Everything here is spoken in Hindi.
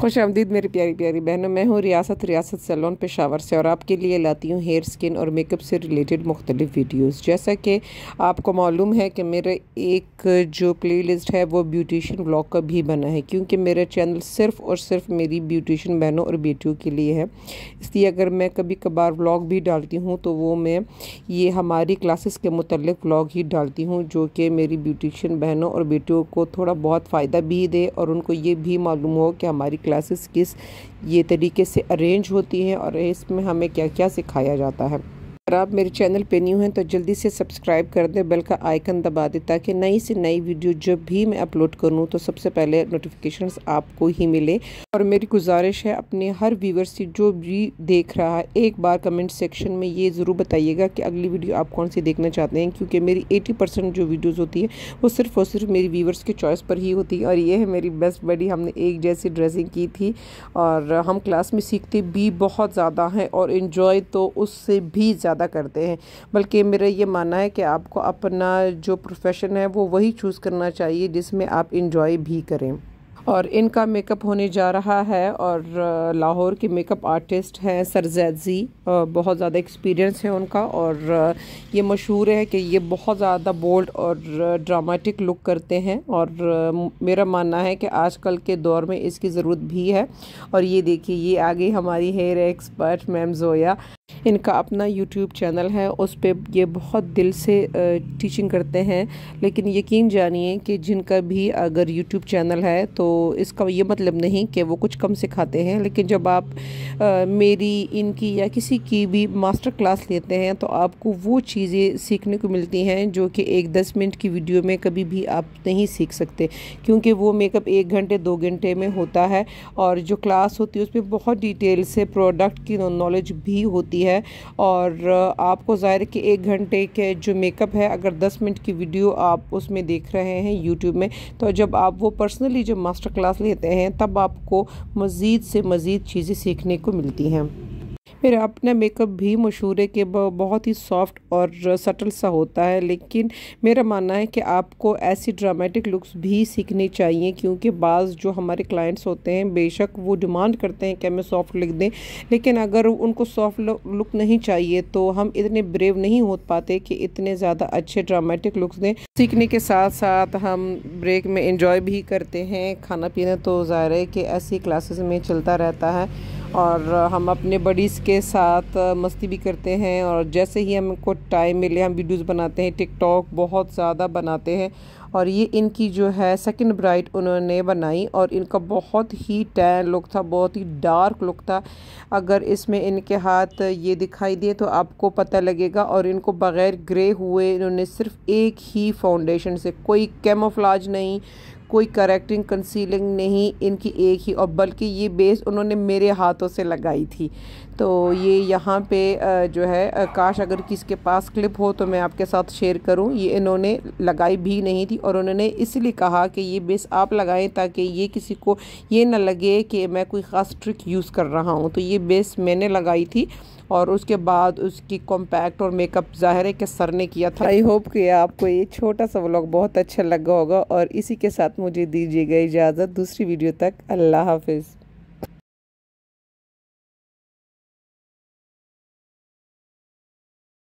खुश आमदीद मेरी प्यारी प्यारी बहनों मैं हूँ रियासत रियासत सैलून पेशावर से और आपके लिए लाती हूँ हेयर स्किन और मेकअप से रिलेटेड मुख्तलिफ़ वीडियोस जैसा कि आपको मालूम है कि मेरा एक जो प्लेलिस्ट है वो ब्यूटिशन ब्लॉग का भी बना है क्योंकि मेरा चैनल सिर्फ़ और सिर्फ मेरी ब्यूटिशन बहनों और बेटियों के लिए है इसलिए अगर मैं कभी कभार ब्लॉग भी डालती हूँ तो वो मैं ये हमारी क्लासेस के मतलब ब्लॉग ही डालती हूँ जो कि मेरी ब्यूटिशन बहनों और बेटियों को थोड़ा बहुत फ़ायदा भी दे और उनको ये भी मालूम हो कि हमारी क्लासेस किस ये तरीके से अरेंज होती हैं और इसमें हमें क्या क्या सिखाया जाता है अगर आप मेरे चैनल पे न्यू हैं तो जल्दी से सब्सक्राइब कर दें बेल का आइकन दबा दें ताकि नई से नई वीडियो जब भी मैं अपलोड करूं तो सबसे पहले नोटिफिकेशंस आपको ही मिले और मेरी गुजारिश है अपने हर व्यूवर से जो भी देख रहा है एक बार कमेंट सेक्शन में ये ज़रूर बताइएगा कि अगली वीडियो आप कौन सी देखना चाहते हैं क्योंकि मेरी एटी परसेंट जो वीडियोज़ होती है वो सिर्फ और सिर्फ मेरी व्यूवर्स के चॉइस पर ही होती है और ये है मेरी बेस्ट बडी हमने एक जैसी ड्रेसिंग की थी और हम क्लास में सीखते भी बहुत ज़्यादा हैं और इन्जॉय तो उससे भी ज़्यादा ज़्यादा करते हैं बल्कि मेरा ये मानना है कि आपको अपना जो प्रोफेशन है वो वही चूज़ करना चाहिए जिसमें आप इंजॉय भी करें और इनका मेकअप होने जा रहा है और लाहौर के मेकअप आर्टिस्ट हैं सरजैदी बहुत ज़्यादा एक्सपीरियंस है उनका और ये मशहूर है कि ये बहुत ज़्यादा बोल्ड और ड्रामेटिक लुक करते हैं और मेरा मानना है कि आजकल के दौर में इसकी ज़रूरत भी है और ये देखिए ये आगे हमारी हेयर एक्सपर्ट मैम जोया इनका अपना यूट्यूब चैनल है उस पर ये बहुत दिल से टीचिंग करते हैं लेकिन यकीन जानिए कि जिनका भी अगर यूट्यूब चैनल है तो इसका ये मतलब नहीं कि वो कुछ कम सिखाते हैं लेकिन जब आप आ, मेरी इनकी या किसी की भी मास्टर क्लास लेते हैं तो आपको वो चीज़ें सीखने को मिलती हैं जो कि एक दस मिनट की वीडियो में कभी भी आप नहीं सीख सकते क्योंकि वो मेकअप एक घंटे दो घंटे में होता है और जो क्लास होती है उस पर बहुत डिटेल से प्रोडक्ट की नॉलेज भी होती जाती है और आपको ज़ाहिर कि एक घंटे के जो मेकअप है अगर दस मिनट की वीडियो आप उसमें देख रहे हैं यूट्यूब में तो जब आप वो पर्सनली जब मास्टर क्लास लेते हैं तब आपको मज़ीद से मज़ीद चीज़ें सीखने को मिलती हैं मेरा अपना मेकअप भी मशहूर है कि बहुत ही सॉफ्ट और सटल सा होता है लेकिन मेरा मानना है कि आपको ऐसी ड्रामेटिक लुक्स भी सीखनी चाहिए क्योंकि बाज़ जो हमारे क्लाइंट्स होते हैं बेशक वो डिमांड करते हैं कि हमें सॉफ्ट लिख दें लेकिन अगर उनको सॉफ्ट लुक नहीं चाहिए तो हम इतने ब्रेव नहीं हो पाते कि इतने ज़्यादा अच्छे ड्रामेटिक लुक्स दें सीखने के साथ साथ हम ब्रेक में इंजॉय भी करते हैं खाना पीना तो ज़ाहिर है कि ऐसी क्लासेस में चलता रहता है और हम अपने बडीज़ के साथ मस्ती भी करते हैं और जैसे ही हमको टाइम मिले हम वीडियोस बनाते हैं टिकटॉक बहुत ज़्यादा बनाते हैं और ये इनकी जो है सेकंड ब्राइट उन्होंने बनाई और इनका बहुत ही टैन लुक था बहुत ही डार्क लुक था अगर इसमें इनके हाथ ये दिखाई दिए तो आपको पता लगेगा और इनको बग़ैर ग्रे हुए इन्होंने सिर्फ एक ही फाउंडेशन से कोई कैमोफ्लाज नहीं कोई करेक्टिंग कंसीलिंग नहीं इनकी एक ही और बल्कि ये बेस उन्होंने मेरे हाथों से लगाई थी तो ये यहाँ पे जो है काश अगर किसके पास क्लिप हो तो मैं आपके साथ शेयर करूँ ये इन्होंने लगाई भी नहीं थी और उन्होंने इसलिए कहा कि ये बेस आप लगाएं ताकि ये किसी को ये ना लगे कि मैं कोई ख़ास ट्रिक यूज़ कर रहा हूँ तो ये बेस मैंने लगाई थी और उसके बाद उसकी कॉम्पैक्ट और मेकअप ज़ाहिर है कि सर ने किया था आई होप कि आपको ये छोटा सा व्लॉग बहुत अच्छा लगा होगा और इसी के साथ मुझे दीजिएगा इजाज़त दूसरी वीडियो तक अल्लाह हाफिज़